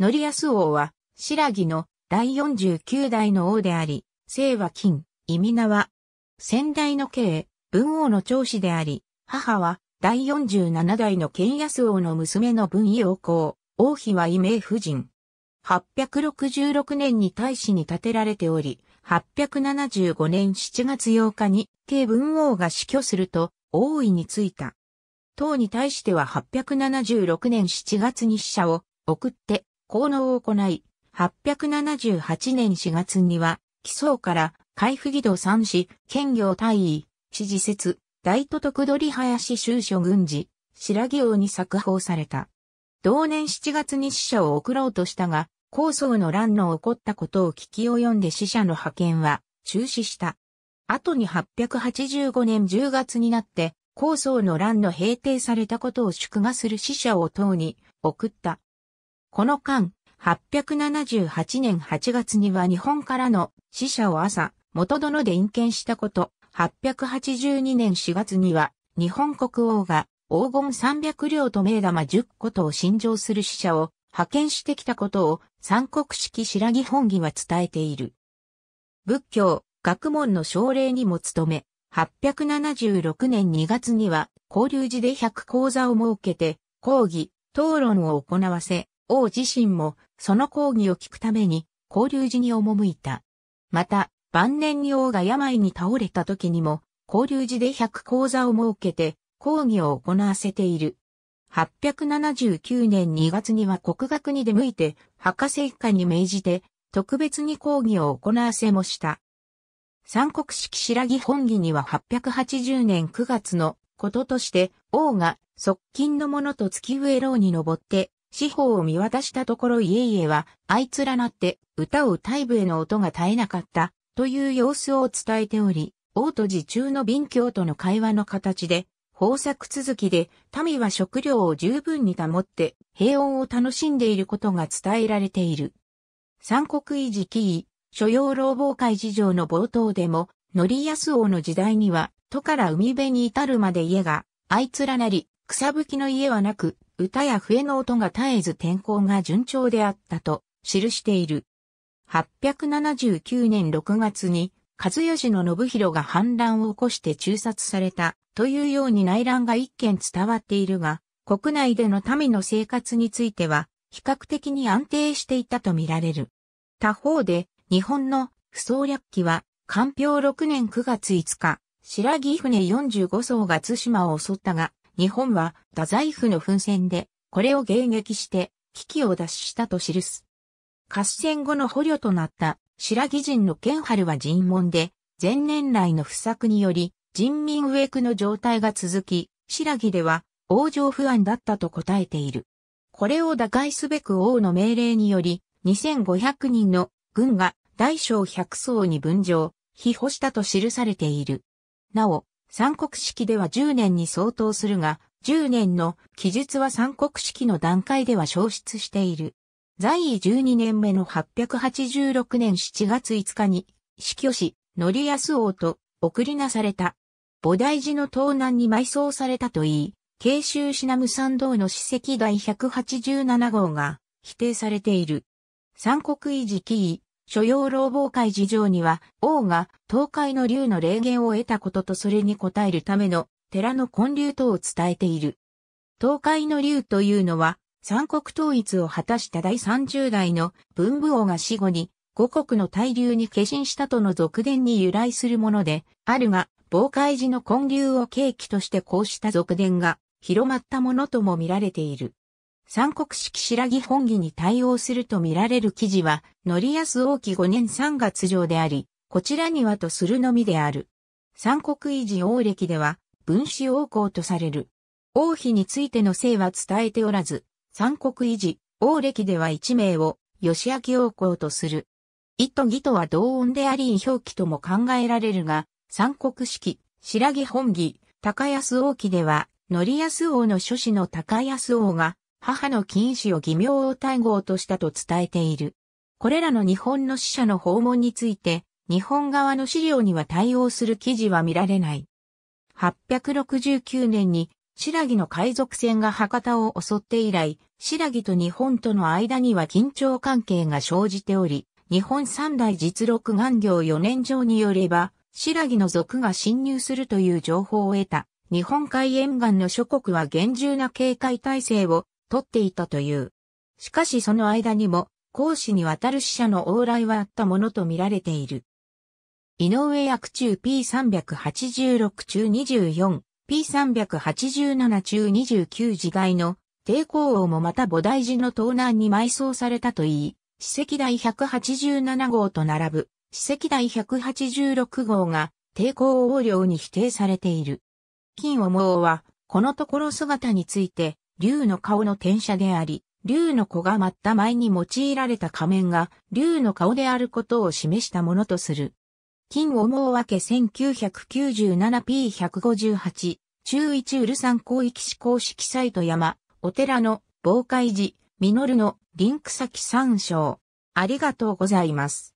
則安王は、白木の第49代の王であり、姓は金、意味名は、先代の慶、文王の長子であり、母は、第47代の剣安王の娘の文陽公、王妃は異名夫人。866年に大使に建てられており、875年7月8日に、慶文王が死去すると、王位についた。唐に対しては876年7月に使者を送って効能を行い、878年4月には、基礎から、海府義道三司、兼業大尉、知事説、大都督取林修所軍事、白木王に作法された。同年7月に使者を送ろうとしたが、高層の乱の起こったことを聞き及んで使者の派遣は中止した。後に885年10月になって、高層の乱の平定されたことを祝賀する使者を等に送った。この間、878年8月には日本からの死者を朝、元殿で引見したこと、882年4月には、日本国王が黄金300両と名玉10個とを信条する死者を派遣してきたことを三国式白木本義は伝えている。仏教、学問の奨励にも努め、876年2月には、交流寺で100講座を設けて、講義、討論を行わせ、王自身もその講義を聞くために交流寺に赴いた。また、晩年に王が病に倒れた時にも、交流寺で100講座を設けて、講義を行わせている。879年2月には国学に出向いて、博士一家に命じて、特別に講義を行わせもした。三国式白木本義には880年9月のこととして、王が側近の者と月上楼に登って、四方を見渡したところ家々は、あいつらなって歌う大部への音が絶えなかった、という様子を伝えており、王と時中の貧教との会話の形で、豊作続きで民は食料を十分に保って平穏を楽しんでいることが伝えられている。三国維持記位、所要労働会事情の冒頭でも、則康王の時代には、都から海辺に至るまで家が、あいつらなり、草吹きの家はなく、歌や笛の音が絶えず天候が順調であったと記している。879年6月に、和義の信弘が反乱を起こして中殺されたというように内乱が一件伝わっているが、国内での民の生活については比較的に安定していたとみられる。他方で、日本の不総略記は、官兵6年9月5日、白木船45艘が津島を襲ったが、日本は太宰府の奮戦で、これを迎撃して、危機を脱したと記す。合戦後の捕虜となった白木陣の剣春は尋問で、前年来の不作により、人民え区の状態が続き、白木では、往生不安だったと答えている。これを打開すべく王の命令により、2500人の軍が大小100層に分譲、被捕したと記されている。なお、三国式では10年に相当するが、10年の記述は三国式の段階では消失している。在位12年目の886年7月5日に、死去し、乗安王と送りなされた。菩提寺の東南に埋葬されたといい、慶州市南三道の史跡第187号が否定されている。三国維持記所要労働会事情には、王が東海の竜の霊言を得たこととそれに応えるための寺の建立等を伝えている。東海の竜というのは、三国統一を果たした第三十代の文武王が死後に、五国の大流に化身したとの俗伝に由来するもので、あるが、防海寺の建立を契機としてこうした俗伝が広まったものとも見られている。三国式白木本義に対応すると見られる記事は、乗安王記5年3月上であり、こちらにはとするのみである。三国維持王暦では、分子王公とされる。王妃についての姓は伝えておらず、三国維持王暦では一名を、義明王公とする。一と義とは同音であり表記とも考えられるが、三国式、白木本義、高安王記では、乗安王の諸子の高安王が、母の禁止を偽名を対号としたと伝えている。これらの日本の死者の訪問について、日本側の資料には対応する記事は見られない。869年に、白木の海賊船が博多を襲って以来、白木と日本との間には緊張関係が生じており、日本三大実録願行4年上によれば、白木の族が侵入するという情報を得た。日本海沿岸の諸国は厳重な警戒態勢を取っていたという。しかしその間にも、講師にわたる死者の往来はあったものとみられている。井上役中 P386 中24、P387 中29自害の抵抗王もまた菩提寺の東南に埋葬されたといい、史跡第187号と並ぶ、史跡第186号が抵抗王領に否定されている。金王は、このところ姿について、竜の顔の転写であり、竜の子が待った前に用いられた仮面が竜の顔であることを示したものとする。金を思うわけ 1997p158、中一ウルん。広域市公式サイト山、お寺の、防海寺、実の、リンク先参照。ありがとうございます。